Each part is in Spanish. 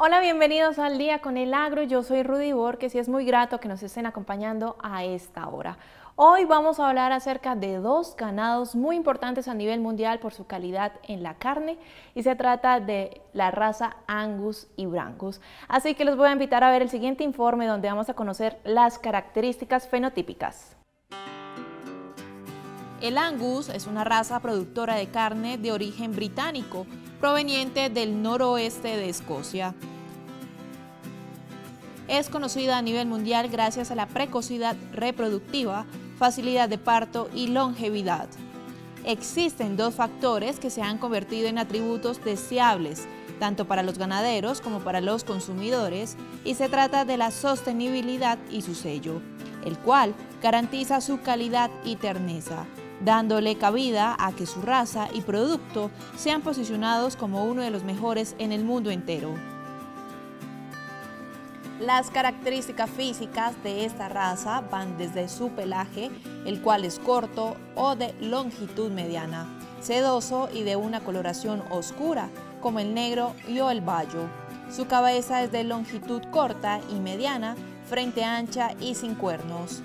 Hola, bienvenidos al Día con el Agro. Yo soy Rudy Borges y es muy grato que nos estén acompañando a esta hora. Hoy vamos a hablar acerca de dos ganados muy importantes a nivel mundial por su calidad en la carne y se trata de la raza Angus y Brangus. Así que los voy a invitar a ver el siguiente informe donde vamos a conocer las características fenotípicas. El Angus es una raza productora de carne de origen británico proveniente del noroeste de Escocia. Es conocida a nivel mundial gracias a la precocidad reproductiva, facilidad de parto y longevidad. Existen dos factores que se han convertido en atributos deseables, tanto para los ganaderos como para los consumidores, y se trata de la sostenibilidad y su sello, el cual garantiza su calidad y terneza dándole cabida a que su raza y producto sean posicionados como uno de los mejores en el mundo entero. Las características físicas de esta raza van desde su pelaje, el cual es corto o de longitud mediana, sedoso y de una coloración oscura, como el negro y o el bayo. Su cabeza es de longitud corta y mediana, frente ancha y sin cuernos.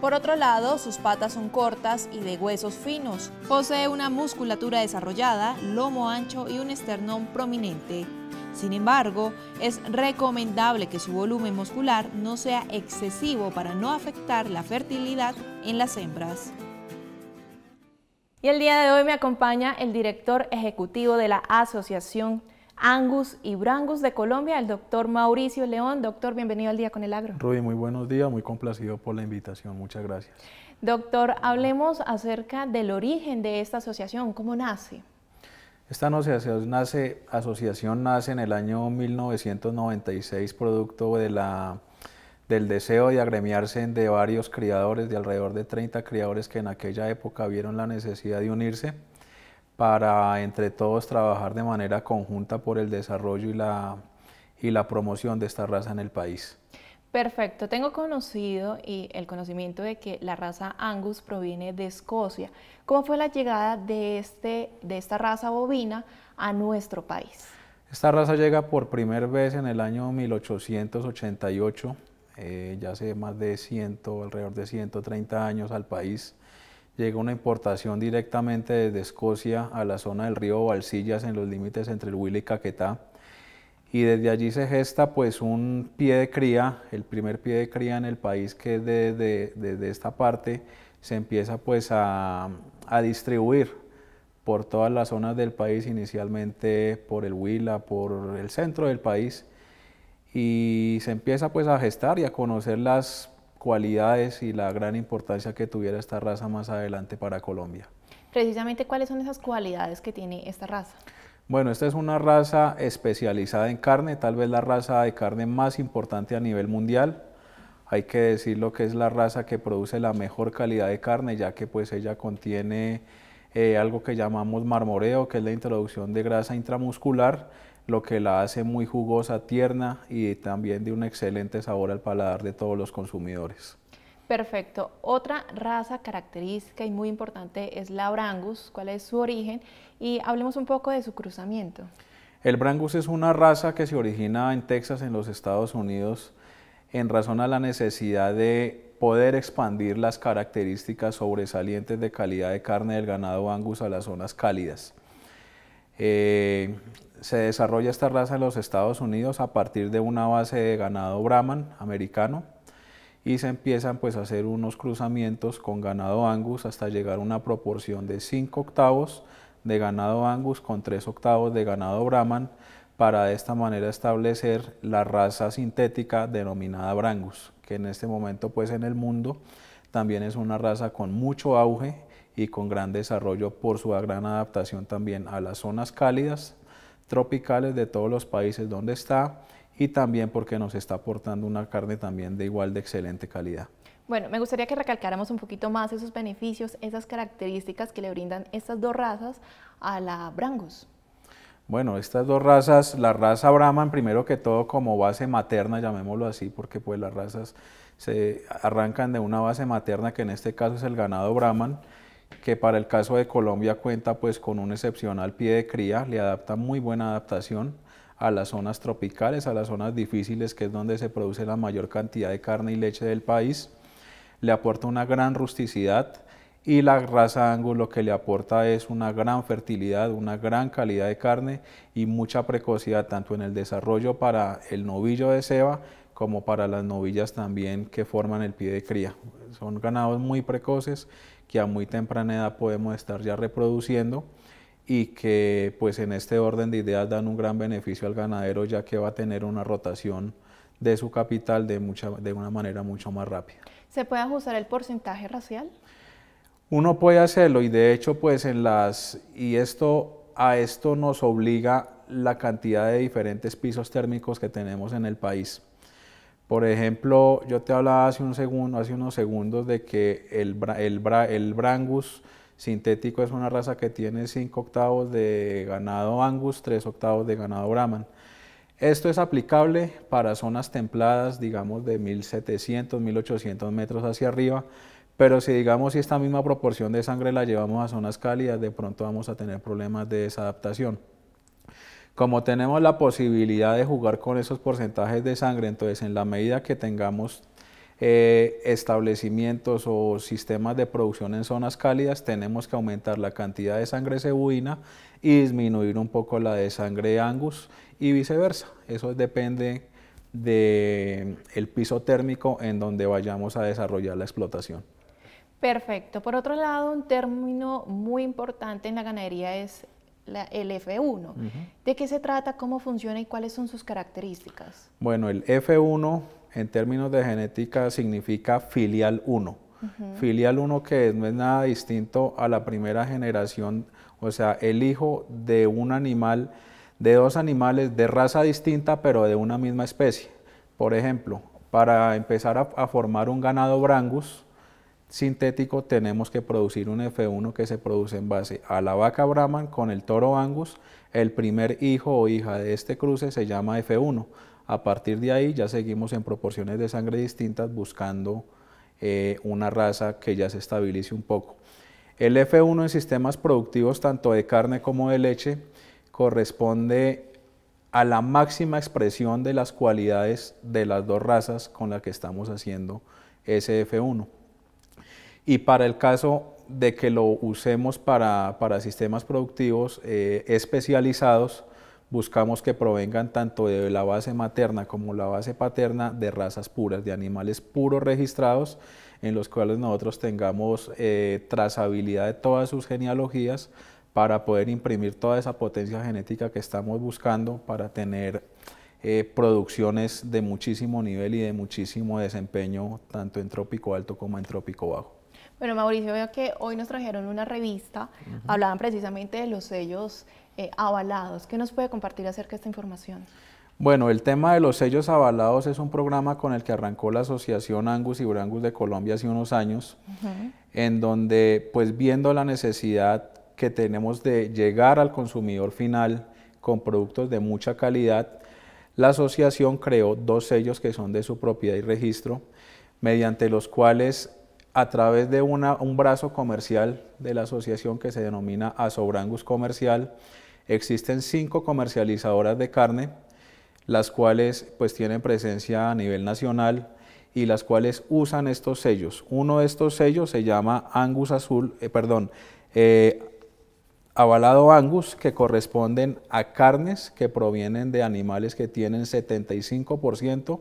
Por otro lado, sus patas son cortas y de huesos finos. Posee una musculatura desarrollada, lomo ancho y un esternón prominente. Sin embargo, es recomendable que su volumen muscular no sea excesivo para no afectar la fertilidad en las hembras. Y el día de hoy me acompaña el director ejecutivo de la Asociación Angus y Brangus de Colombia, el doctor Mauricio León. Doctor, bienvenido al Día con el Agro. Rubí, muy buenos días, muy complacido por la invitación, muchas gracias. Doctor, hablemos acerca del origen de esta asociación, ¿cómo nace? Esta asociación nace, asociación nace en el año 1996, producto de la, del deseo de agremiarse de varios criadores, de alrededor de 30 criadores que en aquella época vieron la necesidad de unirse para entre todos trabajar de manera conjunta por el desarrollo y la, y la promoción de esta raza en el país. Perfecto, tengo conocido y el conocimiento de que la raza Angus proviene de Escocia. ¿Cómo fue la llegada de, este, de esta raza bovina a nuestro país? Esta raza llega por primera vez en el año 1888, eh, ya hace más de 100, alrededor de 130 años al país llega una importación directamente desde Escocia a la zona del río Balsillas en los límites entre el Huila y Caquetá. Y desde allí se gesta pues un pie de cría, el primer pie de cría en el país que desde de, esta parte se empieza pues a, a distribuir por todas las zonas del país, inicialmente por el Huila, por el centro del país, y se empieza pues a gestar y a conocer las cualidades y la gran importancia que tuviera esta raza más adelante para Colombia. Precisamente, ¿cuáles son esas cualidades que tiene esta raza? Bueno, esta es una raza especializada en carne, tal vez la raza de carne más importante a nivel mundial. Hay que decirlo que es la raza que produce la mejor calidad de carne, ya que pues ella contiene eh, algo que llamamos marmoreo, que es la introducción de grasa intramuscular, lo que la hace muy jugosa, tierna y también de un excelente sabor al paladar de todos los consumidores. Perfecto. Otra raza característica y muy importante es la Brangus. ¿Cuál es su origen? Y hablemos un poco de su cruzamiento. El Brangus es una raza que se origina en Texas, en los Estados Unidos, en razón a la necesidad de poder expandir las características sobresalientes de calidad de carne del ganado Angus a las zonas cálidas. Eh, se desarrolla esta raza en los Estados Unidos a partir de una base de ganado Brahman americano y se empiezan pues a hacer unos cruzamientos con ganado Angus hasta llegar a una proporción de 5 octavos de ganado Angus con 3 octavos de ganado Brahman para de esta manera establecer la raza sintética denominada Brangus, que en este momento pues en el mundo también es una raza con mucho auge y con gran desarrollo por su gran adaptación también a las zonas cálidas tropicales de todos los países donde está y también porque nos está aportando una carne también de igual de excelente calidad. Bueno, me gustaría que recalcáramos un poquito más esos beneficios, esas características que le brindan estas dos razas a la Brangus. Bueno, estas dos razas, la raza Brahman primero que todo como base materna, llamémoslo así, porque pues las razas se arrancan de una base materna que en este caso es el ganado Brahman, que para el caso de Colombia cuenta pues con un excepcional pie de cría, le adapta muy buena adaptación a las zonas tropicales, a las zonas difíciles que es donde se produce la mayor cantidad de carne y leche del país, le aporta una gran rusticidad y la raza ángulo que le aporta es una gran fertilidad, una gran calidad de carne y mucha precocidad tanto en el desarrollo para el novillo de ceba como para las novillas también que forman el pie de cría. Son ganados muy precoces que a muy temprana edad podemos estar ya reproduciendo y que pues en este orden de ideas dan un gran beneficio al ganadero ya que va a tener una rotación de su capital de, de una manera mucho más rápida. ¿Se puede ajustar el porcentaje racial? Uno puede hacerlo y de hecho pues en las y esto a esto nos obliga la cantidad de diferentes pisos térmicos que tenemos en el país. Por ejemplo, yo te hablaba hace, unos segundos de que el, Brangus sintético es una raza que tiene 5 octavos de ganado Angus, 3 octavos de ganado Brahman. Esto es aplicable para zonas templadas, digamos, de 1700, 1800 metros hacia arriba, pero si digamos si esta misma proporción de sangre la llevamos a zonas cálidas, de pronto vamos a tener problemas de desadaptación. Como tenemos la posibilidad de jugar con esos porcentajes de sangre, entonces en la medida que tengamos eh, establecimientos o sistemas de producción en zonas cálidas, tenemos que aumentar la cantidad de sangre cebuina y disminuir un poco la de sangre angus y viceversa. Eso depende del piso térmico en donde vayamos a desarrollar la explotación. Perfecto. Por otro lado, un término muy importante en la ganadería es el F1. ¿De qué se trata? ¿Cómo funciona y cuáles son sus características? Bueno, el F1 en términos de genética significa filial 1. Filial 1 que no es nada distinto a la primera generación, o sea, el hijo de un animal, de dos animales de raza distinta pero de una misma especie. Por ejemplo, para empezar a formar un ganado brangus, sintético tenemos que producir un F1 que se produce en base a la vaca Brahman con el toro Angus. El primer hijo o hija de este cruce se llama F1. A partir de ahí ya seguimos en proporciones de sangre distintas buscando eh, una raza que ya se estabilice un poco. El F1 en sistemas productivos tanto de carne como de leche corresponde a la máxima expresión de las cualidades de las dos razas con las que estamos haciendo ese F1. Y para el caso de que lo usemos para, sistemas productivos eh, especializados, buscamos que provengan tanto de la base materna como la base paterna de razas puras, de animales puros registrados, en los cuales nosotros tengamos eh, trazabilidad de todas sus genealogías para poder imprimir toda esa potencia genética que estamos buscando para tener eh, producciones de muchísimo nivel y de muchísimo desempeño, tanto en trópico alto como en trópico bajo. Bueno, Mauricio, veo que hoy nos trajeron una revista, hablaban precisamente de los sellos eh, avalados. ¿Qué nos puede compartir acerca de esta información? Bueno, el tema de los sellos avalados es un programa con el que arrancó la Asociación Angus y Brangus de Colombia hace unos años, en donde, pues viendo la necesidad que tenemos de llegar al consumidor final con productos de mucha calidad, la asociación creó dos sellos que son de su propiedad y registro, mediante los cuales a través de un brazo comercial de la asociación que se denomina Asobrangus Comercial. Existen cinco comercializadoras de carne, las cuales pues tienen presencia a nivel nacional y las cuales usan estos sellos. Uno de estos sellos se llama Angus Azul, eh, perdón, eh, avalado Angus, que corresponden a carnes que provienen de animales que tienen 75%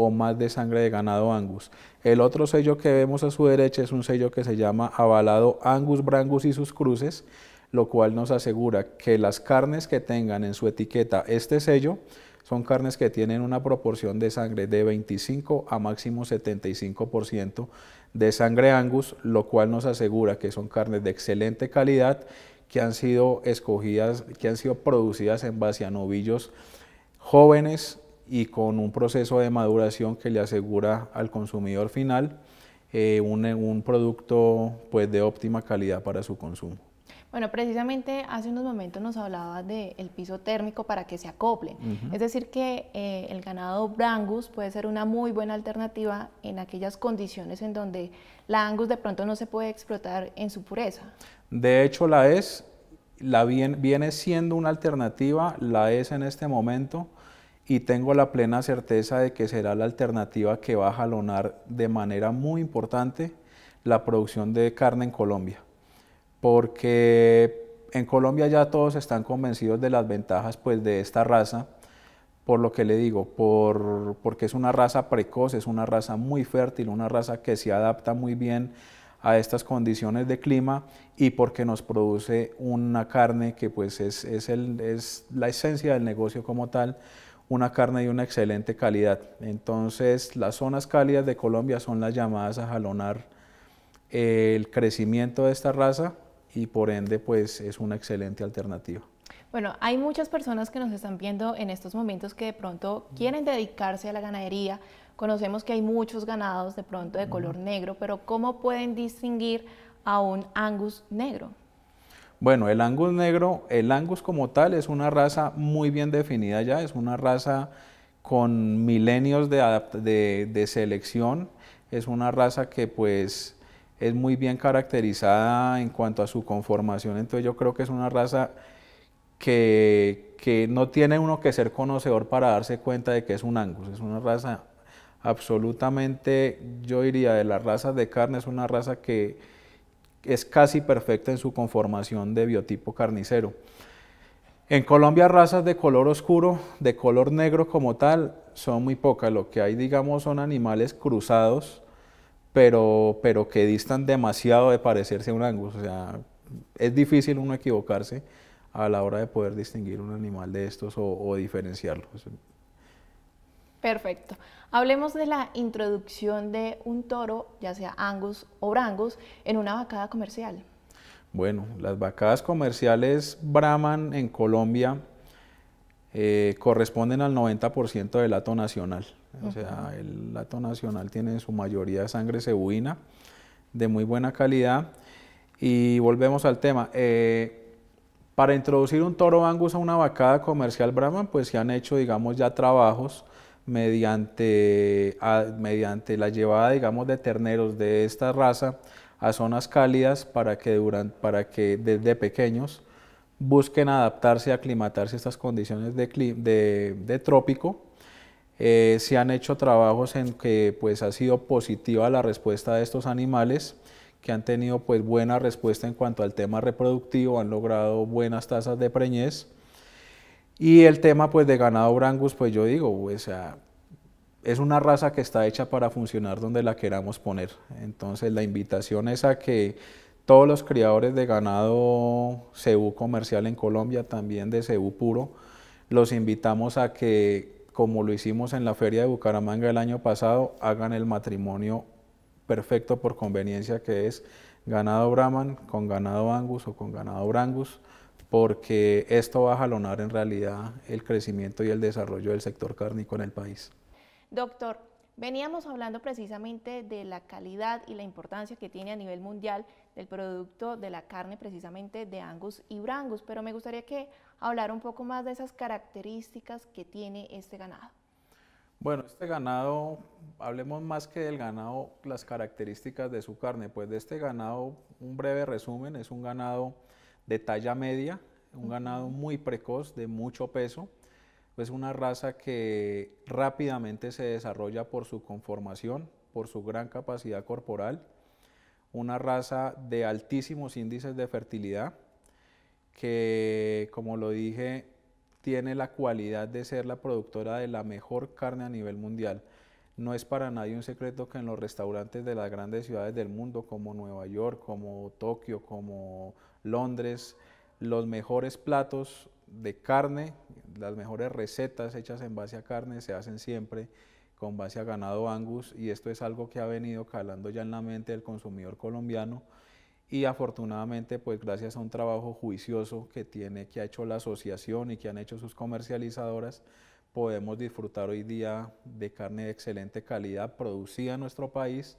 o más de sangre de ganado Angus. El otro sello que vemos a su derecha es un sello que se llama avalado Angus Brangus y sus cruces, lo cual nos asegura que las carnes que tengan en su etiqueta este sello son carnes que tienen una proporción de sangre de 25 a máximo 75% de sangre Angus, lo cual nos asegura que son carnes de excelente calidad que han sido escogidas, que han sido producidas en base a novillos jóvenes y con un proceso de maduración que le asegura al consumidor final eh, un, un, producto pues, de óptima calidad para su consumo. Bueno, precisamente hace unos momentos nos hablaba del piso térmico para que se acople. Es decir, que eh, el ganado Brangus puede ser una muy buena alternativa en aquellas condiciones en donde la Angus de pronto no se puede explotar en su pureza. De hecho, la es, la viene siendo una alternativa, la es en este momento y tengo la plena certeza de que será la alternativa que va a jalonar de manera muy importante la producción de carne en Colombia, porque en Colombia ya todos están convencidos de las ventajas pues, de esta raza, por lo que le digo, porque es una raza precoz, es una raza muy fértil, una raza que se adapta muy bien a estas condiciones de clima y porque nos produce una carne que pues es, es la esencia del negocio como tal, una carne de una excelente calidad. Entonces, las zonas cálidas de Colombia son las llamadas a jalonar eh, el crecimiento de esta raza y por ende, pues es una excelente alternativa. Bueno, hay muchas personas que nos están viendo en estos momentos que de pronto quieren dedicarse a la ganadería. Conocemos que hay muchos ganados de pronto de color negro, pero ¿cómo pueden distinguir a un angus negro? Bueno, el Angus negro, el Angus como tal es una raza muy bien definida ya, es una raza con milenios de, selección, es una raza que pues es muy bien caracterizada en cuanto a su conformación, entonces yo creo que es una raza que, que, no tiene uno que ser conocedor para darse cuenta de que es un Angus, es una raza absolutamente, yo diría, de las razas de carne, es una raza que es casi perfecta en su conformación de biotipo carnicero. En Colombia razas de color oscuro, de color negro como tal, son muy pocas. Lo que hay, digamos, son animales cruzados, pero, pero que distan demasiado de parecerse a un angus. O sea, es difícil uno equivocarse a la hora de poder distinguir un animal de estos o, o diferenciarlos. Perfecto. Hablemos de la introducción de un toro, ya sea angus o brangus, en una vacada comercial. Bueno, las vacadas comerciales Brahman en Colombia eh, corresponden al 90% del lato nacional. O sea, el lato nacional tiene en su mayoría sangre cebuina de muy buena calidad. Y volvemos al tema. Eh, para introducir un toro angus a una vacada comercial Brahman, pues se han hecho, digamos, ya trabajos mediante, la llevada, digamos, de terneros de esta raza a zonas cálidas para que, duran para que desde pequeños busquen adaptarse y aclimatarse a estas condiciones de, trópico. Eh, se han hecho trabajos en que pues, ha sido positiva la respuesta de estos animales, que han tenido pues, buena respuesta en cuanto al tema reproductivo, han logrado buenas tasas de preñez y el tema pues de ganado brangus, pues yo digo, sea, es una raza que está hecha para funcionar donde la queramos poner. Entonces la invitación es a que todos los criadores de ganado cebú comercial en Colombia, también de cebú puro, los invitamos a que, como lo hicimos en la feria de Bucaramanga el año pasado, hagan el matrimonio perfecto por conveniencia que es ganado Brahman con ganado Angus o con ganado Brangus porque esto va a jalonar en realidad el crecimiento y el desarrollo del sector cárnico en el país. Doctor, veníamos hablando precisamente de la calidad y la importancia que tiene a nivel mundial del producto de la carne precisamente de Angus y Brangus, pero me gustaría que hablara un poco más de esas características que tiene este ganado. Bueno, este ganado, hablemos más que del ganado, las características de su carne, pues de este ganado, un breve resumen, es un ganado de talla media, un ganado muy precoz, de mucho peso. Es una raza que rápidamente se desarrolla por su conformación, por su gran capacidad corporal, una raza de altísimos índices de fertilidad, que como lo dije, tiene la cualidad de ser la productora de la mejor carne a nivel mundial. No es para nadie un secreto que en los restaurantes de las grandes ciudades del mundo, como Nueva York, como Tokio, como Londres, los mejores platos de carne, las mejores recetas hechas en base a carne se hacen siempre con base a ganado Angus y esto es algo que ha venido calando ya en la mente del consumidor colombiano y afortunadamente pues gracias a un trabajo juicioso que tiene que ha hecho la asociación y que han hecho sus comercializadoras podemos disfrutar hoy día de carne de excelente calidad producida en nuestro país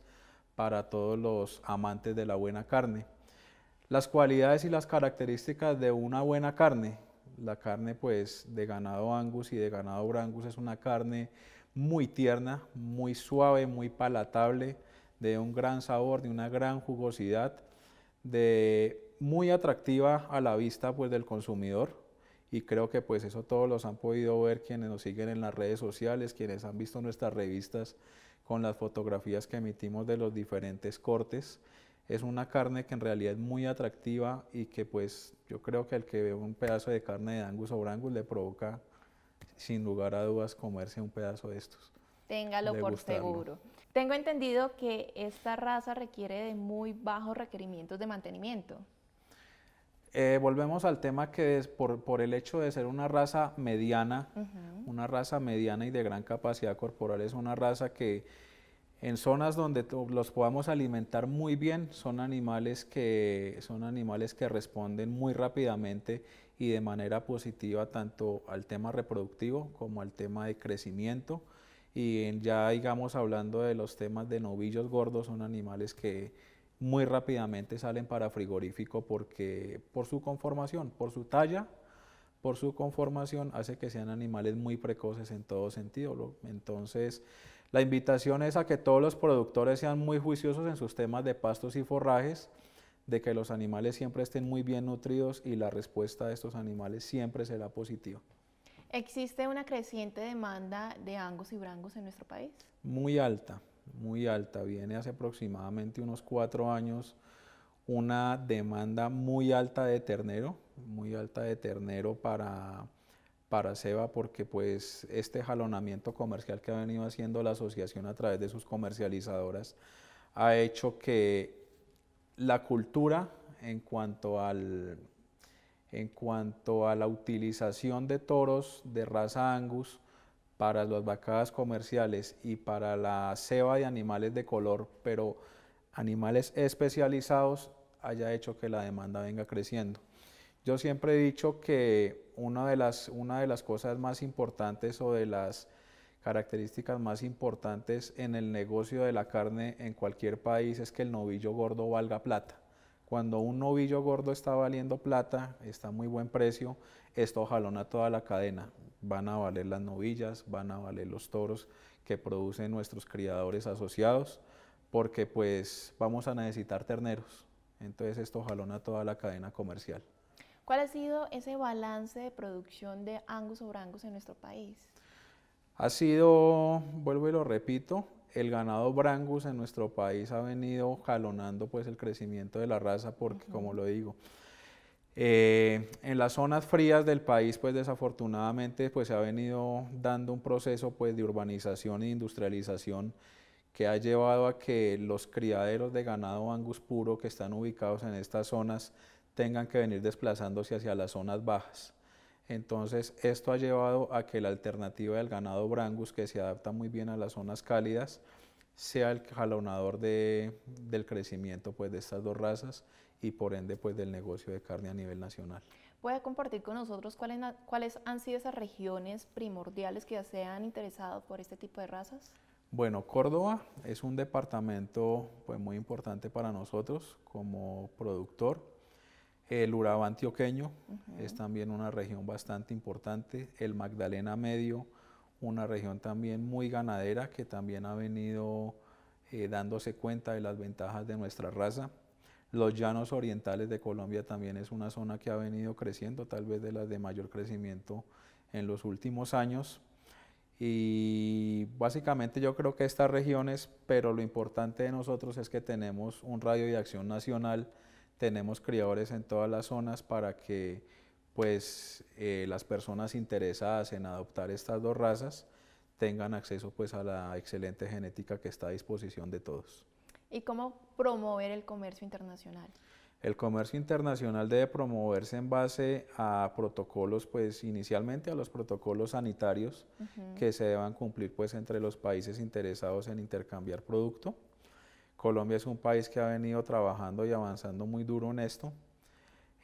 para todos los amantes de la buena carne. Las cualidades y las características de una buena carne. La carne pues de ganado angus y de ganado brangus es una carne muy tierna, muy suave, muy palatable, de un gran sabor, de una gran jugosidad, de muy atractiva a la vista pues del consumidor y creo que pues eso todos los han podido ver quienes nos siguen en las redes sociales, quienes han visto nuestras revistas con las fotografías que emitimos de los diferentes cortes es una carne que en realidad es muy atractiva y que pues yo creo que el que ve un pedazo de carne de angus o brangus le provoca sin lugar a dudas comerse un pedazo de estos. Téngalo por seguro. Tengo entendido que esta raza requiere de muy bajos requerimientos de mantenimiento. Eh, volvemos al tema que por, el hecho de ser una raza mediana, una raza mediana y de gran capacidad corporal, es una raza que en zonas donde los podamos alimentar muy bien, son animales, que, son animales que responden muy rápidamente y de manera positiva tanto al tema reproductivo como al tema de crecimiento. Y ya digamos hablando de los temas de novillos gordos, son animales que muy rápidamente salen para frigorífico porque por su conformación, por su talla, por su conformación hace que sean animales muy precoces en todo sentido. Entonces, la invitación es a que todos los productores sean muy juiciosos en sus temas de pastos y forrajes, de que los animales siempre estén muy bien nutridos y la respuesta de estos animales siempre será positiva. ¿Existe una creciente demanda de angos y brangos en nuestro país? Muy alta, muy alta. Viene hace aproximadamente unos cuatro años una demanda muy alta de ternero, muy alta de ternero para para Seba porque pues este jalonamiento comercial que ha venido haciendo la asociación a través de sus comercializadoras ha hecho que la cultura en cuanto al en cuanto a la utilización de toros de raza Angus para las vacadas comerciales y para la ceba de animales de color, pero animales especializados haya hecho que la demanda venga creciendo. Yo siempre he dicho que una de las, una de las cosas más importantes o de las características más importantes en el negocio de la carne en cualquier país es que el novillo gordo valga plata. Cuando un novillo gordo está valiendo plata, está a muy buen precio, esto jalona toda la cadena. Van a valer las novillas, van a valer los toros que producen nuestros criadores asociados, porque pues vamos a necesitar terneros. Entonces esto jalona toda la cadena comercial. ¿Cuál ha sido ese balance de producción de Angus o brangus en nuestro país? Ha sido, vuelvo y lo repito, el ganado Brangus en nuestro país ha venido jalonando pues el crecimiento de la raza porque, como lo digo, eh, en las zonas frías del país, pues desafortunadamente, pues se ha venido dando un proceso pues de urbanización e industrialización que ha llevado a que los criaderos de ganado angus puro que están ubicados en estas zonas tengan que venir desplazándose hacia las zonas bajas. Entonces, esto ha llevado a que la alternativa del ganado brangus, que se adapta muy bien a las zonas cálidas, sea el jalonador del crecimiento pues, de estas dos razas y por ende pues, del negocio de carne a nivel nacional. ¿Puede compartir con nosotros cuáles, cuáles han sido esas regiones primordiales que ya se han interesado por este tipo de razas? Bueno, Córdoba es un departamento pues, muy importante para nosotros como productor el Urabá antioqueño es también una región bastante importante. El Magdalena Medio, una región también muy ganadera que también ha venido eh, dándose cuenta de las ventajas de nuestra raza. Los llanos orientales de Colombia también es una zona que ha venido creciendo, tal vez de las de mayor crecimiento en los últimos años. Y básicamente yo creo que estas regiones, pero lo importante de nosotros es que tenemos un radio de acción nacional tenemos criadores en todas las zonas para que pues eh, las personas interesadas en adoptar estas dos razas tengan acceso pues a la excelente genética que está a disposición de todos. ¿Y cómo promover el comercio internacional? El comercio internacional debe promoverse en base a protocolos, pues inicialmente a los protocolos sanitarios que se deban cumplir pues entre los países interesados en intercambiar producto. Colombia es un país que ha venido trabajando y avanzando muy duro en esto.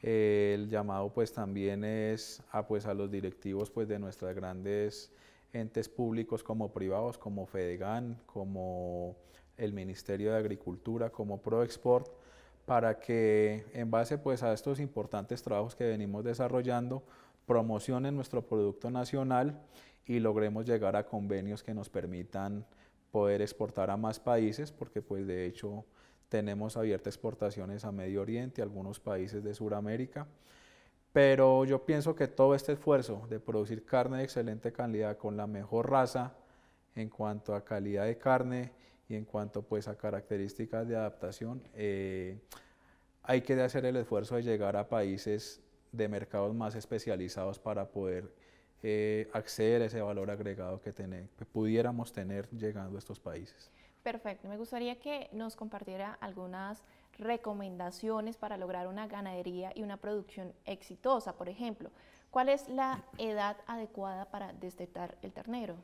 el llamado pues también es a, pues, a los directivos pues, de nuestras grandes entes públicos como privados, como FEDEGAN, como el Ministerio de Agricultura, como ProExport, para que en base pues, a estos importantes trabajos que venimos desarrollando, promocionen nuestro producto nacional y logremos llegar a convenios que nos permitan poder exportar a más países, porque pues de hecho tenemos abiertas exportaciones a Medio Oriente, a algunos países de Sudamérica. Pero yo pienso que todo este esfuerzo de producir carne de excelente calidad con la mejor raza en cuanto a calidad de carne y en cuanto pues a características de adaptación, eh, hay que hacer el esfuerzo de llegar a países de mercados más especializados para poder eh, acceder a ese valor agregado que, pudiéramos tener llegando a estos países. Perfecto, me gustaría que nos compartiera algunas recomendaciones para lograr una ganadería y una producción exitosa, por ejemplo. ¿Cuál es la edad adecuada para destetar el ternero?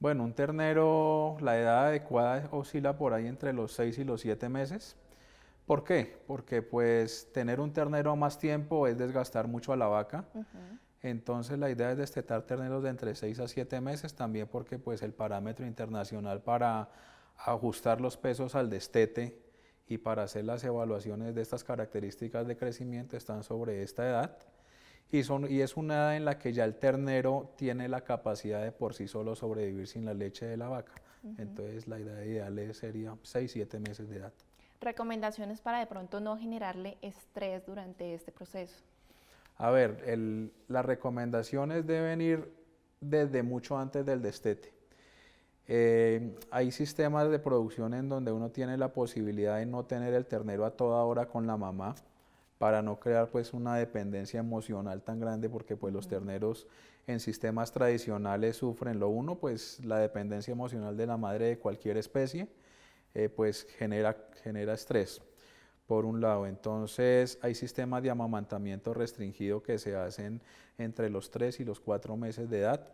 Bueno, un ternero, la edad adecuada oscila por ahí entre los 6 y los 7 meses. ¿Por qué? Porque pues tener un ternero más tiempo es desgastar mucho a la vaca. Entonces la idea es destetar terneros de entre 6 a 7 meses, también porque pues el parámetro internacional para ajustar los pesos al destete y para hacer las evaluaciones de estas características de crecimiento están sobre esta edad. Y, son, y es una edad en la que ya el ternero tiene la capacidad de por sí solo sobrevivir sin la leche de la vaca. Entonces la idea ideal sería 6, 7 meses de edad. Recomendaciones para de pronto no generarle estrés durante este proceso. A ver, las recomendaciones deben ir desde mucho antes del destete. Eh, hay sistemas de producción en donde uno tiene la posibilidad de no tener el ternero a toda hora con la mamá para no crear pues una dependencia emocional tan grande porque pues los terneros en sistemas tradicionales sufren lo uno pues la dependencia emocional de la madre de cualquier especie eh, pues genera, genera estrés por un lado. Entonces hay sistemas de amamantamiento restringido que se hacen entre los 3 y los 4 meses de edad.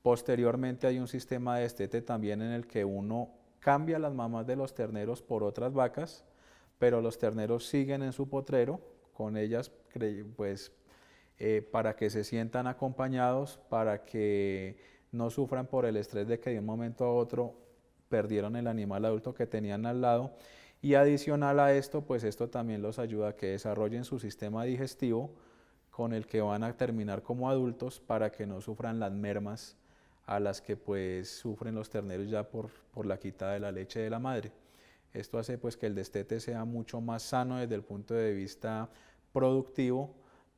Posteriormente hay un sistema de estete también en el que uno cambia las mamás de los terneros por otras vacas, pero los terneros siguen en su potrero con ellas pues, eh, para que se sientan acompañados, para que no sufran por el estrés de que de un momento a otro perdieron el animal adulto que tenían al lado y adicional a esto, pues esto también los ayuda a que desarrollen su sistema digestivo con el que van a terminar como adultos para que no sufran las mermas a las que pues sufren los terneros ya por, la quita de la leche de la madre. Esto hace pues que el destete sea mucho más sano desde el punto de vista productivo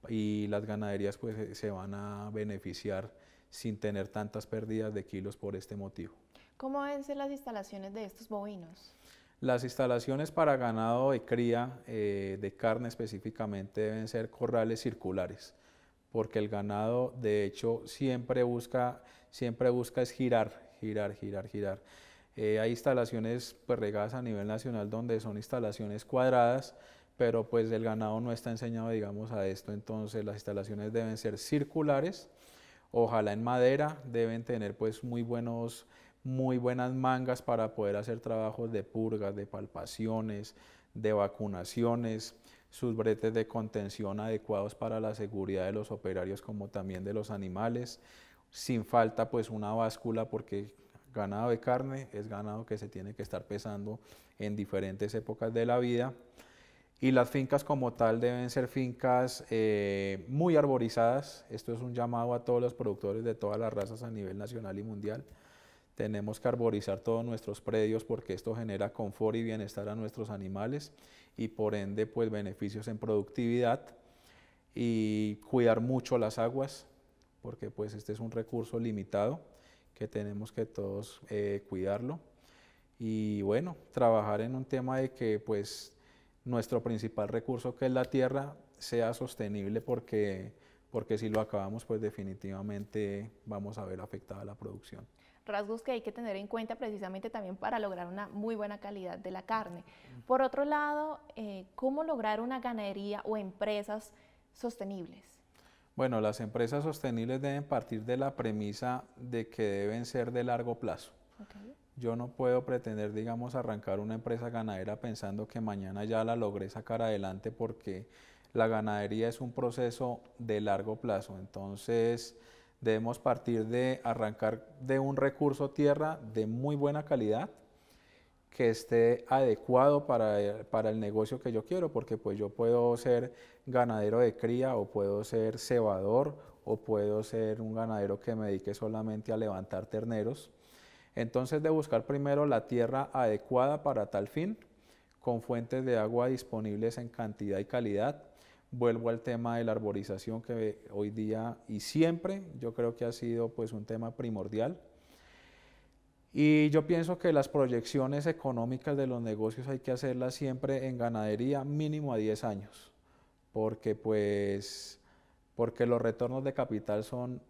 y las ganaderías pues eh, se van a beneficiar sin tener tantas pérdidas de kilos por este motivo. ¿Cómo vencen las instalaciones de estos bovinos? Las instalaciones para ganado de cría, eh, de carne específicamente, deben ser corrales circulares, porque el ganado de hecho siempre busca, siempre busca es girar, girar, girar, girar. Eh, hay instalaciones pues, regadas a nivel nacional donde son instalaciones cuadradas, pero pues el ganado no está enseñado, digamos, a esto, entonces las instalaciones deben ser circulares, ojalá en madera, deben tener pues muy buenos muy buenas mangas para poder hacer trabajos de purgas, de palpaciones, de vacunaciones, sus bretes de contención adecuados para la seguridad de los operarios como también de los animales. Sin falta pues una báscula porque ganado de carne es ganado que se tiene que estar pesando en diferentes épocas de la vida. Y las fincas como tal deben ser fincas eh, muy arborizadas. Esto es un llamado a todos los productores de todas las razas a nivel nacional y mundial tenemos que arborizar todos nuestros predios porque esto genera confort y bienestar a nuestros animales y por ende pues beneficios en productividad y cuidar mucho las aguas porque pues este es un recurso limitado que tenemos que todos eh, cuidarlo y bueno trabajar en un tema de que pues nuestro principal recurso que es la tierra sea sostenible porque porque si lo acabamos pues definitivamente vamos a ver afectada la producción rasgos que hay que tener en cuenta precisamente también para lograr una muy buena calidad de la carne. Por otro lado, eh, ¿cómo lograr una ganadería o empresas sostenibles? Bueno, las empresas sostenibles deben partir de la premisa de que deben ser de largo plazo. Yo no puedo pretender, digamos, arrancar una empresa ganadera pensando que mañana ya la logré sacar adelante porque la ganadería es un proceso de largo plazo. Entonces, debemos partir de arrancar de un recurso tierra de muy buena calidad que esté adecuado para, el negocio que yo quiero, porque pues yo puedo ser ganadero de cría o puedo ser cebador o puedo ser un ganadero que me dedique solamente a levantar terneros. Entonces de buscar primero la tierra adecuada para tal fin, con fuentes de agua disponibles en cantidad y calidad, vuelvo al tema de la arborización que hoy día y siempre yo creo que ha sido pues un tema primordial. Y yo pienso que las proyecciones económicas de los negocios hay que hacerlas siempre en ganadería mínimo a 10 años, porque pues porque los retornos de capital son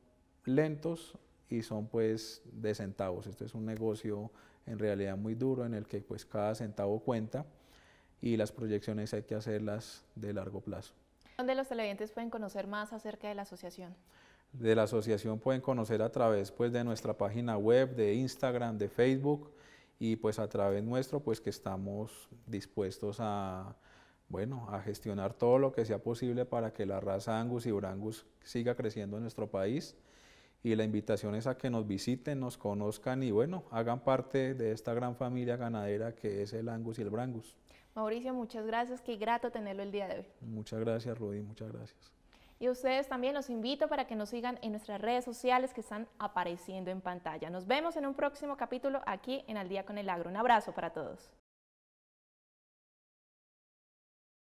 lentos y son pues de centavos. Este es un negocio en realidad muy duro en el que pues cada centavo cuenta y las proyecciones hay que hacerlas de largo plazo. ¿Dónde los televidentes pueden conocer más acerca de la asociación? De la asociación pueden conocer a través pues, de nuestra página web, de Instagram, de Facebook y pues a través nuestro pues que estamos dispuestos a, bueno, a gestionar todo lo que sea posible para que la raza Angus y Brangus siga creciendo en nuestro país. Y la invitación es a que nos visiten, nos conozcan y bueno, hagan parte de esta gran familia ganadera que es el Angus y el Brangus. Mauricio, muchas gracias, qué grato tenerlo el día de hoy. Muchas gracias, Rudy, muchas gracias. Y ustedes también los invito para que nos sigan en nuestras redes sociales que están apareciendo en pantalla. Nos vemos en un próximo capítulo aquí en Al día con el Agro. Un abrazo para todos.